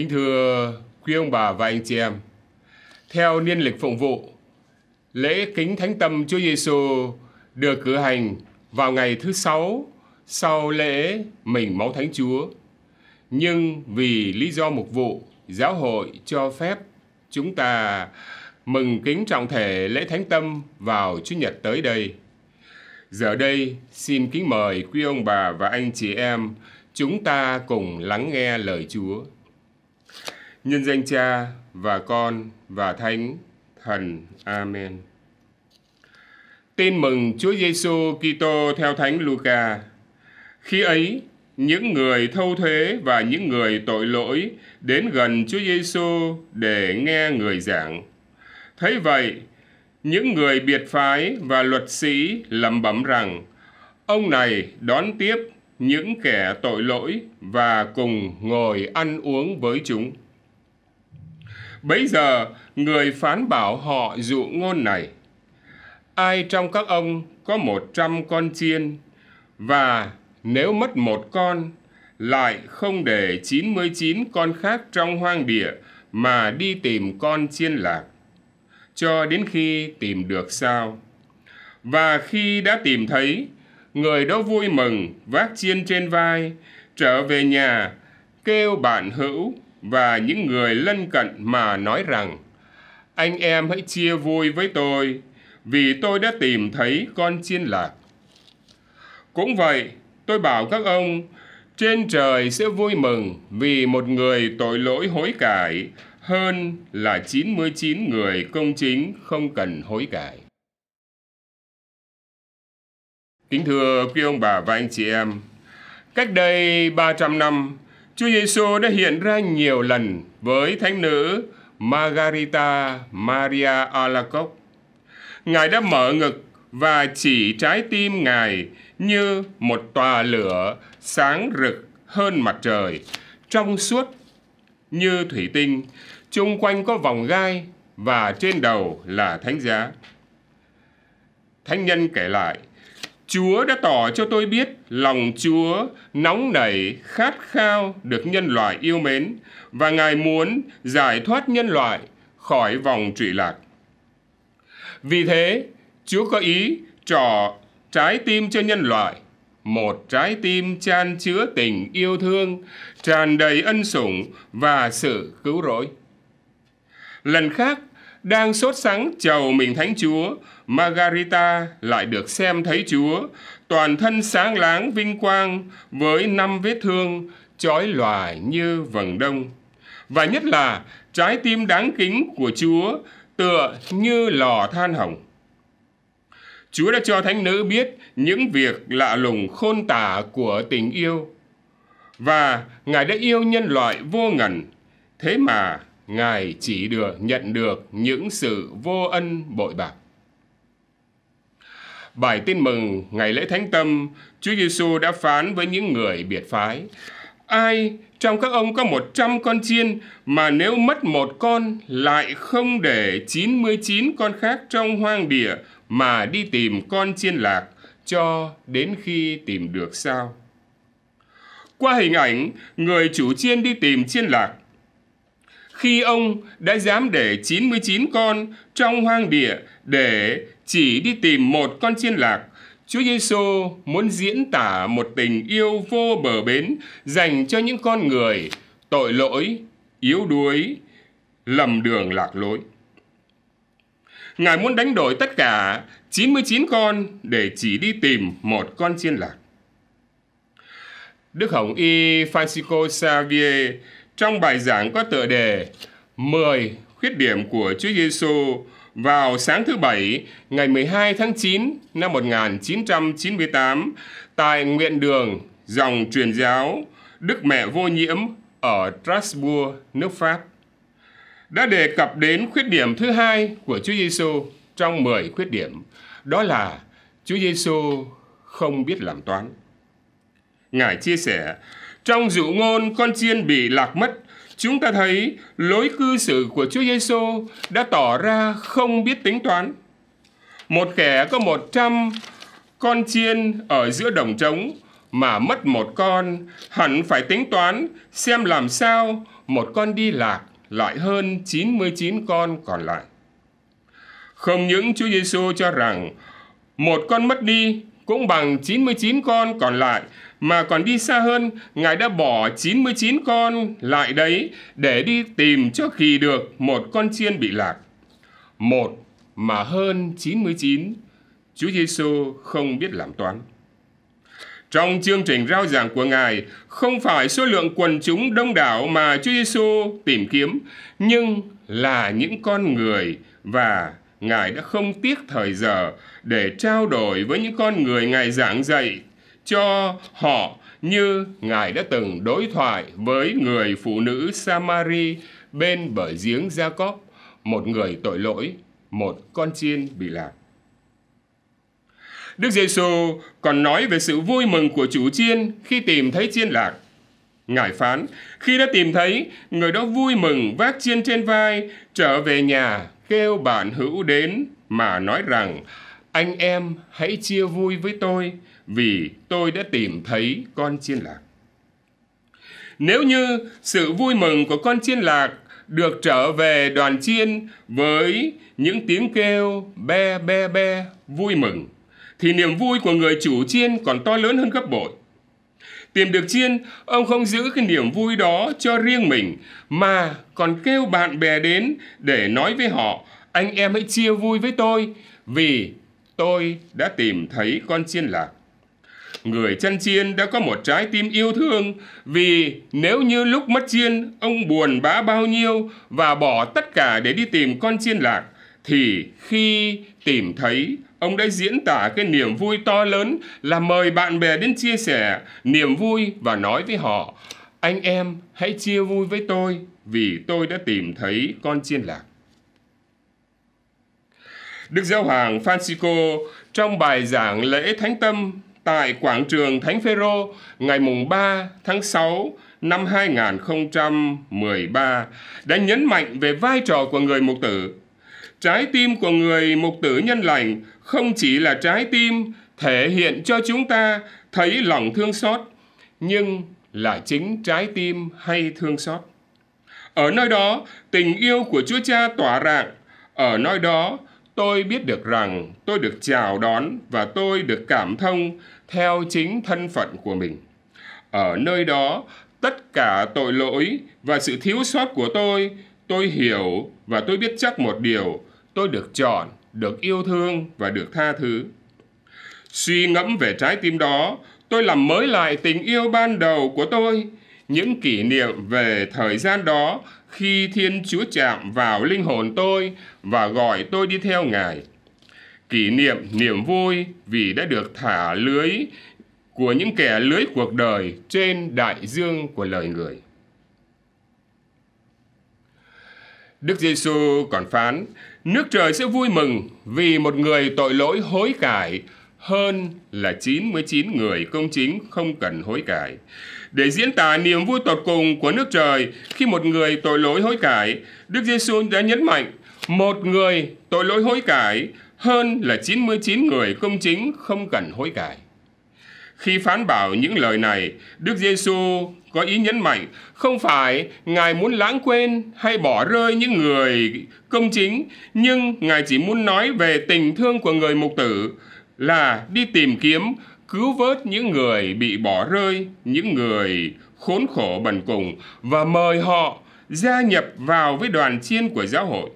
Kính thưa quý ông bà và anh chị em, theo niên lịch phụng vụ, lễ kính thánh tâm Chúa Giêsu được cử hành vào ngày thứ sáu sau lễ mình máu thánh Chúa. Nhưng vì lý do mục vụ, giáo hội cho phép chúng ta mừng kính trọng thể lễ thánh tâm vào Chủ nhật tới đây. Giờ đây, xin kính mời quý ông bà và anh chị em chúng ta cùng lắng nghe lời Chúa nhân danh Cha và Con và Thánh Thần. Amen. Tin mừng Chúa Giêsu Kitô theo Thánh Luca. Khi ấy, những người thâu thuế và những người tội lỗi đến gần Chúa Giêsu để nghe người giảng. Thấy vậy, những người biệt phái và luật sĩ lẩm bẩm rằng: Ông này đón tiếp những kẻ tội lỗi và cùng ngồi ăn uống với chúng. Bấy giờ, người phán bảo họ dụ ngôn này. Ai trong các ông có một trăm con chiên, và nếu mất một con, lại không để chín mươi chín con khác trong hoang địa mà đi tìm con chiên lạc, cho đến khi tìm được sao. Và khi đã tìm thấy, người đó vui mừng vác chiên trên vai, trở về nhà, kêu bạn hữu và những người lân cận mà nói rằng anh em hãy chia vui với tôi vì tôi đã tìm thấy con chiên lạc cũng vậy tôi bảo các ông trên trời sẽ vui mừng vì một người tội lỗi hối cải hơn là 99 người công chính không cần hối cải. Kính thưa quý ông bà và anh chị em, cách đây 300 năm, Chúa Giêsu đã hiện ra nhiều lần với thánh nữ Margarita Maria Alacoc. Ngài đã mở ngực và chỉ trái tim Ngài như một tòa lửa sáng rực hơn mặt trời, trong suốt như thủy tinh, chung quanh có vòng gai và trên đầu là thánh giá. Thánh nhân kể lại, Chúa đã tỏ cho tôi biết lòng Chúa nóng nảy, khát khao được nhân loại yêu mến và Ngài muốn giải thoát nhân loại khỏi vòng trụy lạc. Vì thế, Chúa có ý trò trái tim cho nhân loại, một trái tim chan chứa tình yêu thương, tràn đầy ân sủng và sự cứu rỗi. Lần khác, đang sốt sắng chầu mình Thánh Chúa, Margarita lại được xem thấy Chúa, toàn thân sáng láng vinh quang với năm vết thương chói lòa như vầng đông. Và nhất là trái tim đáng kính của Chúa tựa như lò than hồng. Chúa đã cho thánh nữ biết những việc lạ lùng khôn tả của tình yêu. Và Ngài đã yêu nhân loại vô ngần, thế mà Ngài chỉ được nhận được những sự vô ân bội bạc. Bài tin mừng ngày lễ thánh tâm, Chúa Giêsu đã phán với những người biệt phái: Ai trong các ông có một trăm con chiên mà nếu mất một con lại không để chín mươi chín con khác trong hoang địa mà đi tìm con chiên lạc cho đến khi tìm được sao? Qua hình ảnh, người chủ chiên đi tìm chiên lạc khi ông đã dám để 99 con trong hoang địa để chỉ đi tìm một con chiên lạc. Chúa Giêsu muốn diễn tả một tình yêu vô bờ bến dành cho những con người tội lỗi, yếu đuối, lầm đường lạc lối. Ngài muốn đánh đổi tất cả 99 con để chỉ đi tìm một con chiên lạc. Đức Hồng Y Francisco Xavier trong bài giảng có tựa đề 10 khuyết điểm của Chúa Giêsu vào sáng thứ Bảy ngày 12 tháng 9 năm 1998 tại Nguyện Đường, dòng truyền giáo Đức Mẹ Vô Nhiễm ở Strasbourg, nước Pháp đã đề cập đến khuyết điểm thứ hai của Chúa Giêsu trong 10 khuyết điểm, đó là Chúa Giêsu không biết làm toán. Ngài chia sẻ trong dụ ngôn con chiên bị lạc mất, chúng ta thấy lối cư xử của Chúa Giêsu đã tỏ ra không biết tính toán. Một kẻ có một trăm con chiên ở giữa đồng trống mà mất một con, hẳn phải tính toán xem làm sao một con đi lạc lại hơn 99 con còn lại. Không những Chúa Giêsu cho rằng một con mất đi cũng bằng 99 con còn lại mà còn đi xa hơn, Ngài đã bỏ 99 con lại đấy để đi tìm cho kỳ được một con chiên bị lạc. Một mà hơn 99, Chúa Giêsu không biết làm toán. Trong chương trình rao giảng của Ngài, không phải số lượng quần chúng đông đảo mà Chúa Giêsu tìm kiếm, nhưng là những con người và Ngài đã không tiếc thời giờ để trao đổi với những con người Ngài giảng dạy cho họ như Ngài đã từng đối thoại với người phụ nữ Samari bên bờ giếng Jacob, một người tội lỗi, một con chiên bị lạc. Đức Giêsu còn nói về sự vui mừng của chủ chiên khi tìm thấy chiên lạc. Ngài phán, khi đã tìm thấy, người đó vui mừng vác chiên trên vai, trở về nhà, kêu bạn hữu đến mà nói rằng, anh em hãy chia vui với tôi vì tôi đã tìm thấy con chiên lạc. Nếu như sự vui mừng của con chiên lạc được trở về đoàn chiên với những tiếng kêu be be be vui mừng, thì niềm vui của người chủ chiên còn to lớn hơn gấp bội. Tìm được chiên, ông không giữ cái niềm vui đó cho riêng mình, mà còn kêu bạn bè đến để nói với họ, anh em hãy chia vui với tôi, vì tôi đã tìm thấy con chiên lạc. Người chăn chiên đã có một trái tim yêu thương vì nếu như lúc mất chiên ông buồn bã bao nhiêu và bỏ tất cả để đi tìm con chiên lạc thì khi tìm thấy ông đã diễn tả cái niềm vui to lớn là mời bạn bè đến chia sẻ niềm vui và nói với họ anh em hãy chia vui với tôi vì tôi đã tìm thấy con chiên lạc. Đức Giáo hoàng Francisco trong bài giảng lễ Thánh Tâm tại quảng trường Thánh Phêrô ngày mùng 3 tháng 6 năm 2013 đã nhấn mạnh về vai trò của người mục tử. Trái tim của người mục tử nhân lành không chỉ là trái tim thể hiện cho chúng ta thấy lòng thương xót, nhưng là chính trái tim hay thương xót. Ở nơi đó, tình yêu của Chúa Cha tỏa rạng, ở nơi đó, tôi biết được rằng tôi được chào đón và tôi được cảm thông theo chính thân phận của mình. Ở nơi đó, tất cả tội lỗi và sự thiếu sót của tôi, tôi hiểu và tôi biết chắc một điều, tôi được chọn, được yêu thương và được tha thứ. Suy ngẫm về trái tim đó, tôi làm mới lại tình yêu ban đầu của tôi những kỷ niệm về thời gian đó khi Thiên Chúa chạm vào linh hồn tôi và gọi tôi đi theo Ngài. Kỷ niệm niềm vui vì đã được thả lưới của những kẻ lưới cuộc đời trên đại dương của lời người. Đức Giêsu còn phán, nước trời sẽ vui mừng vì một người tội lỗi hối cải hơn là 99 người công chính không cần hối cải để diễn tả niềm vui tột cùng của nước trời khi một người tội lỗi hối cải. Đức Giêsu đã nhấn mạnh, một người tội lỗi hối cải hơn là 99 người công chính không cần hối cải. Khi phán bảo những lời này, Đức Giêsu có ý nhấn mạnh không phải Ngài muốn lãng quên hay bỏ rơi những người công chính, nhưng Ngài chỉ muốn nói về tình thương của người mục tử là đi tìm kiếm cứu vớt những người bị bỏ rơi, những người khốn khổ bần cùng và mời họ gia nhập vào với đoàn chiên của giáo hội.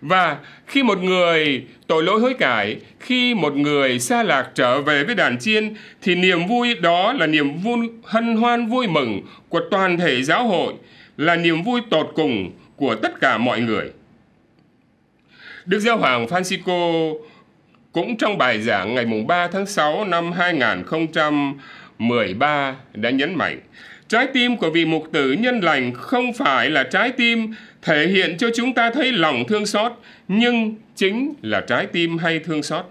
Và khi một người tội lỗi hối cải, khi một người xa lạc trở về với đoàn chiên, thì niềm vui đó là niềm vui hân hoan vui mừng của toàn thể giáo hội, là niềm vui tột cùng của tất cả mọi người. Đức Giáo Hoàng Francisco cũng trong bài giảng ngày 3 tháng 6 năm 2013 đã nhấn mạnh Trái tim của vị mục tử nhân lành không phải là trái tim thể hiện cho chúng ta thấy lòng thương xót, nhưng chính là trái tim hay thương xót.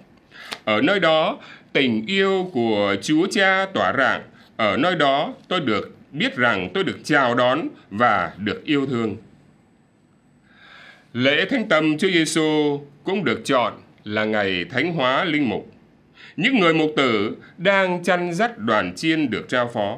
Ở nơi đó, tình yêu của Chúa Cha tỏa rạng. Ở nơi đó, tôi được biết rằng tôi được chào đón và được yêu thương. Lễ Thánh Tâm Chúa Giêsu cũng được chọn là ngày thánh hóa linh mục. Những người mục tử đang chăn dắt đoàn chiên được trao phó.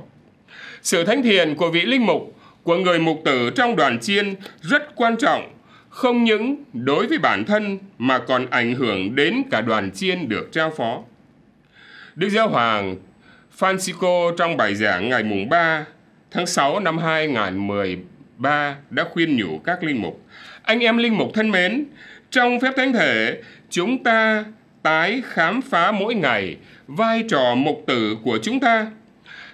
Sự thánh thiền của vị linh mục, của người mục tử trong đoàn chiên rất quan trọng, không những đối với bản thân mà còn ảnh hưởng đến cả đoàn chiên được trao phó. Đức Giáo Hoàng Francisco trong bài giảng ngày mùng 3 tháng 6 năm 2013 đã khuyên nhủ các linh mục. Anh em linh mục thân mến, trong phép thánh thể, chúng ta tái khám phá mỗi ngày vai trò mục tử của chúng ta.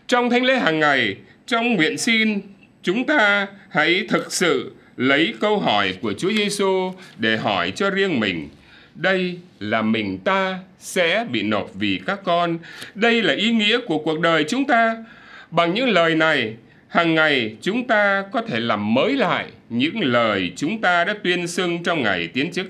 Trong thánh lễ hàng ngày, trong nguyện xin, chúng ta hãy thực sự lấy câu hỏi của Chúa Giêsu để hỏi cho riêng mình. Đây là mình ta sẽ bị nộp vì các con. Đây là ý nghĩa của cuộc đời chúng ta. Bằng những lời này, hàng ngày chúng ta có thể làm mới lại những lời chúng ta đã tuyên xưng trong ngày tiến chức.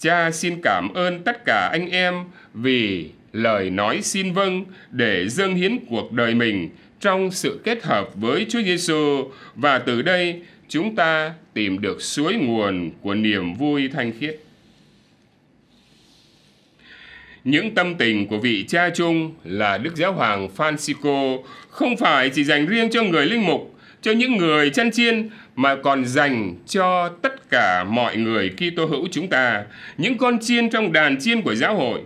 Cha xin cảm ơn tất cả anh em vì lời nói xin vâng để dâng hiến cuộc đời mình trong sự kết hợp với Chúa Giêsu và từ đây chúng ta tìm được suối nguồn của niềm vui thanh khiết. Những tâm tình của vị cha chung là Đức Giáo Hoàng Francisco không phải chỉ dành riêng cho người linh mục, cho những người chăn chiên mà còn dành cho tất cả mọi người Kitô hữu chúng ta, những con chiên trong đàn chiên của giáo hội.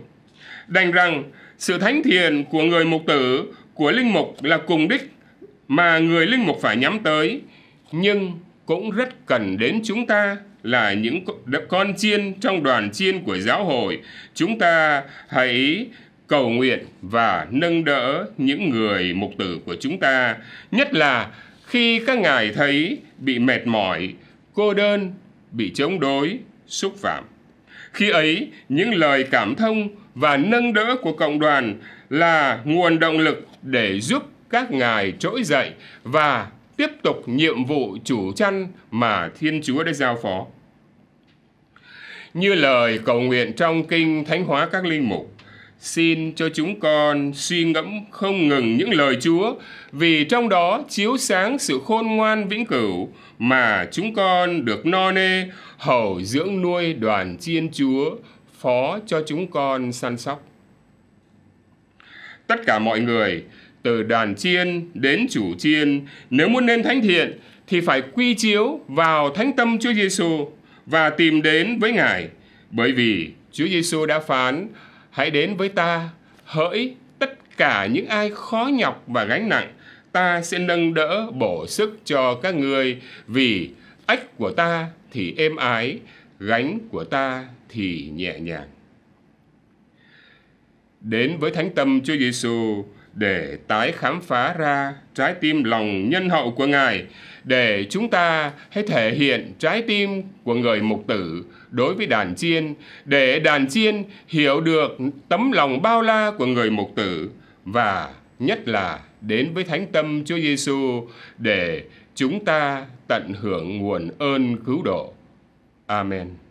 Đành rằng sự thánh thiền của người mục tử, của linh mục là cùng đích mà người linh mục phải nhắm tới, nhưng cũng rất cần đến chúng ta là những con chiên trong đoàn chiên của giáo hội, chúng ta hãy cầu nguyện và nâng đỡ những người mục tử của chúng ta, nhất là khi các ngài thấy bị mệt mỏi, cô đơn, bị chống đối, xúc phạm. Khi ấy, những lời cảm thông và nâng đỡ của cộng đoàn là nguồn động lực để giúp các ngài trỗi dậy và tiếp tục nhiệm vụ chủ chăn mà Thiên Chúa đã giao phó. Như lời cầu nguyện trong kinh Thánh hóa các linh mục, xin cho chúng con suy ngẫm không ngừng những lời Chúa, vì trong đó chiếu sáng sự khôn ngoan vĩnh cửu mà chúng con được no nê, hầu dưỡng nuôi đoàn chiên Chúa, phó cho chúng con săn sóc. Tất cả mọi người từ đàn chiên đến chủ chiên, nếu muốn nên thánh thiện thì phải quy chiếu vào thánh tâm Chúa Giêsu và tìm đến với Ngài, bởi vì Chúa Giêsu đã phán: Hãy đến với ta, hỡi tất cả những ai khó nhọc và gánh nặng, ta sẽ nâng đỡ bổ sức cho các ngươi, vì ách của ta thì êm ái, gánh của ta thì nhẹ nhàng. Đến với thánh tâm Chúa Giêsu, để tái khám phá ra trái tim lòng nhân hậu của Ngài, để chúng ta hãy thể hiện trái tim của người mục tử đối với đàn chiên, để đàn chiên hiểu được tấm lòng bao la của người mục tử và nhất là đến với thánh tâm Chúa Giêsu để chúng ta tận hưởng nguồn ơn cứu độ. Amen.